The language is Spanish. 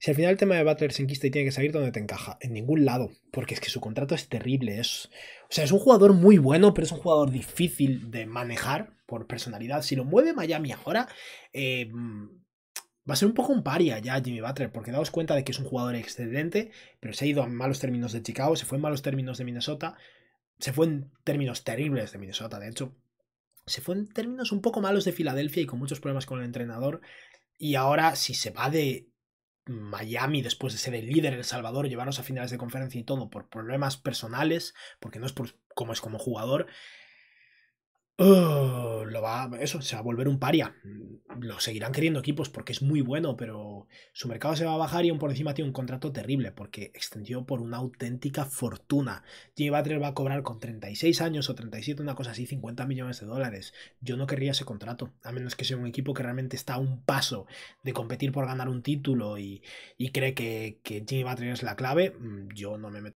Si al final el tema de Butler se enquista y tiene que salir donde te encaja, en ningún lado, porque es que su contrato es terrible. Es, o sea, es un jugador muy bueno, pero es un jugador difícil de manejar por personalidad. Si lo mueve Miami ahora, eh, va a ser un poco un paria ya Jimmy Butler, porque daos cuenta de que es un jugador excelente, pero se ha ido a malos términos de Chicago, se fue en malos términos de Minnesota, se fue en términos terribles de Minnesota, de hecho. Se fue en términos un poco malos de Filadelfia y con muchos problemas con el entrenador. Y ahora, si se va de Miami, después de ser el líder en El Salvador, llevarnos a finales de conferencia y todo por problemas personales, porque no es como es como jugador, oh, lo va, eso, se va a volver un paria lo seguirán queriendo equipos porque es muy bueno, pero su mercado se va a bajar y aún por encima tiene un contrato terrible porque extendió por una auténtica fortuna. Jimmy Butler va a cobrar con 36 años o 37, una cosa así, 50 millones de dólares. Yo no querría ese contrato, a menos que sea un equipo que realmente está a un paso de competir por ganar un título y, cree que, que Jimmy Butler es la clave. Mm, yo no me meto